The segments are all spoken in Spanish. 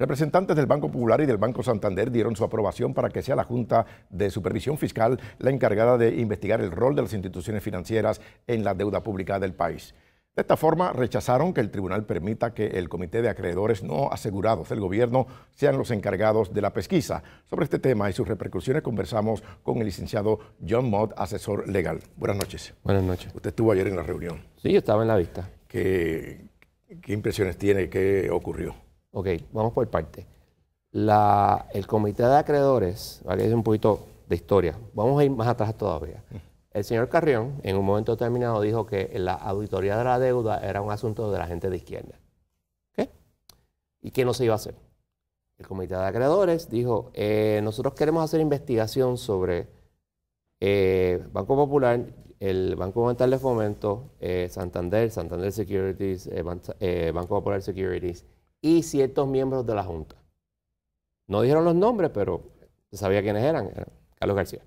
Representantes del Banco Popular y del Banco Santander dieron su aprobación para que sea la Junta de Supervisión Fiscal la encargada de investigar el rol de las instituciones financieras en la deuda pública del país. De esta forma, rechazaron que el tribunal permita que el Comité de Acreedores No Asegurados del Gobierno sean los encargados de la pesquisa. Sobre este tema y sus repercusiones conversamos con el licenciado John Mott, asesor legal. Buenas noches. Buenas noches. Usted estuvo ayer en la reunión. Sí, yo estaba en la vista. ¿Qué, qué impresiones tiene? ¿Qué ocurrió? Ok, vamos por parte. el comité de acreedores, aquí es un poquito de historia, vamos a ir más atrás todavía. El señor Carrión, en un momento determinado, dijo que la auditoría de la deuda era un asunto de la gente de izquierda. ¿Qué? ¿Y qué no se iba a hacer? El comité de acreedores dijo, eh, nosotros queremos hacer investigación sobre eh, Banco Popular, el Banco Mental de Fomento, eh, Santander, Santander Securities, Banco Popular Securities, y ciertos miembros de la Junta. No dijeron los nombres, pero se sabía quiénes eran, Carlos García.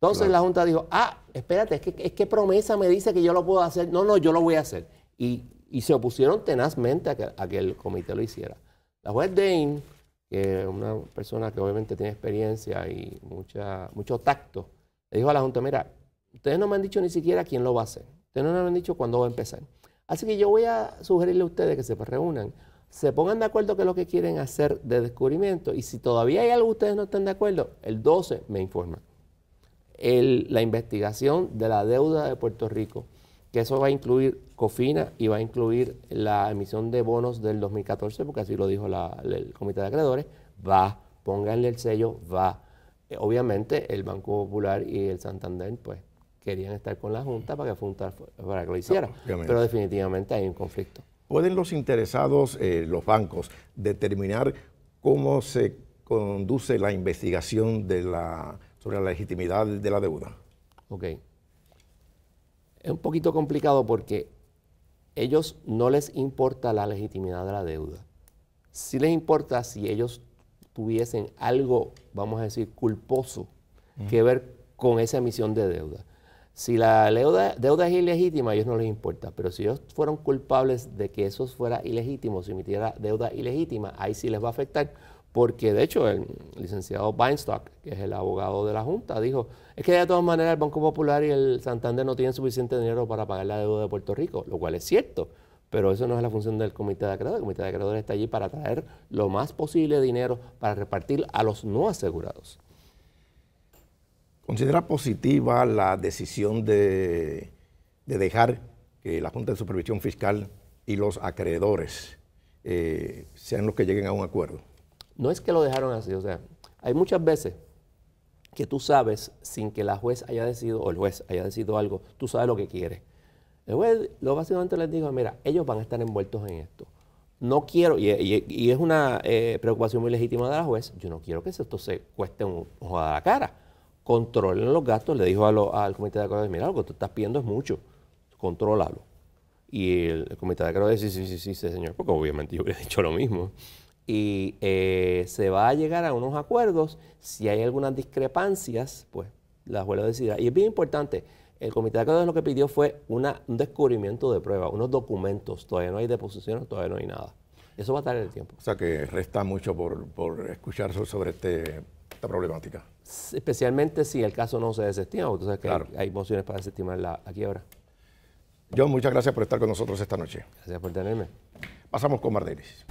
Entonces la Junta dijo, ah, espérate, es que, promesa me dice que yo lo puedo hacer. No, no, yo lo voy a hacer. Y, se opusieron tenazmente a que, el comité lo hiciera. La juez Dane, que es una persona que obviamente tiene experiencia y mucha, mucho tacto, le dijo a la Junta, mira, ustedes no me han dicho ni siquiera quién lo va a hacer. Ustedes no me han dicho cuándo va a empezar. Así que yo voy a sugerirle a ustedes que se reúnan se pongan de acuerdo que es lo que quieren hacer de descubrimiento y si todavía hay algo que ustedes no están de acuerdo, el 12 me informa. la investigación de la deuda de Puerto Rico, que eso va a incluir COFINA y va a incluir la emisión de bonos del 2014, porque así lo dijo el Comité de Acreedores, va, pónganle el sello, va. Eh, obviamente el Banco Popular y el Santander, pues querían estar con la Junta para que, para que lo hiciera, pero definitivamente hay un conflicto. ¿Pueden los interesados, eh, los bancos, determinar cómo se conduce la investigación sobre la legitimidad de la deuda? Ok. Es un poquito complicado porque ellos no les importa la legitimidad de la deuda. Sí les importa si ellos tuviesen algo, vamos a decir, culposo que ver con esa emisión de deuda. Si la deuda, deuda, es ilegítima, a ellos no les importa, pero si ellos fueron culpables de que eso fuera ilegítimo, si emitiera deuda ilegítima, ahí sí les va a afectar, porque de hecho el licenciado Weinstock, que es el abogado de la Junta, dijo, es que de todas maneras el Banco Popular y el Santander no tienen suficiente dinero para pagar la deuda de Puerto Rico, lo cual es cierto, pero eso no es la función del comité de acreedores, el comité de acreedores está allí para traer lo más posible dinero para repartir a los no asegurados. ¿Considera positiva la decisión de, dejar que la Junta de Supervisión Fiscal y los acreedores eh, sean los que lleguen a un acuerdo? No es que lo dejaron así, o sea, hay muchas veces que tú sabes, sin que la juez haya decidido, o el juez haya decidido algo, tú sabes lo que quiere. El juez lo básicamente les digo, mira, ellos van a estar envueltos en esto. No quiero, y, es una eh, preocupación muy legítima de la juez, yo no quiero que esto se cueste un ojo a la cara controlen los gastos, le dijo al comité de Acuerdos, mira, lo que tú estás pidiendo es mucho, contrólalo. Y el, comité de Acuerdos dice, sí, sí, sí, señor, porque obviamente yo hubiera dicho lo mismo. Y eh, se va a llegar a unos acuerdos, si hay algunas discrepancias, pues la abuela decidirá. Y es bien importante, el comité de Acuerdos lo que pidió fue un descubrimiento de prueba, unos documentos, todavía no hay deposiciones, todavía no hay nada. Eso va a estar en el tiempo. O sea que resta mucho por, por escuchar sobre este esta problemática. Especialmente si el caso no se desestima, porque que hay, mociones para desestimar la, quiebra. John, muchas gracias por estar con nosotros esta noche. Gracias por tenerme. Pasamos con Marderes.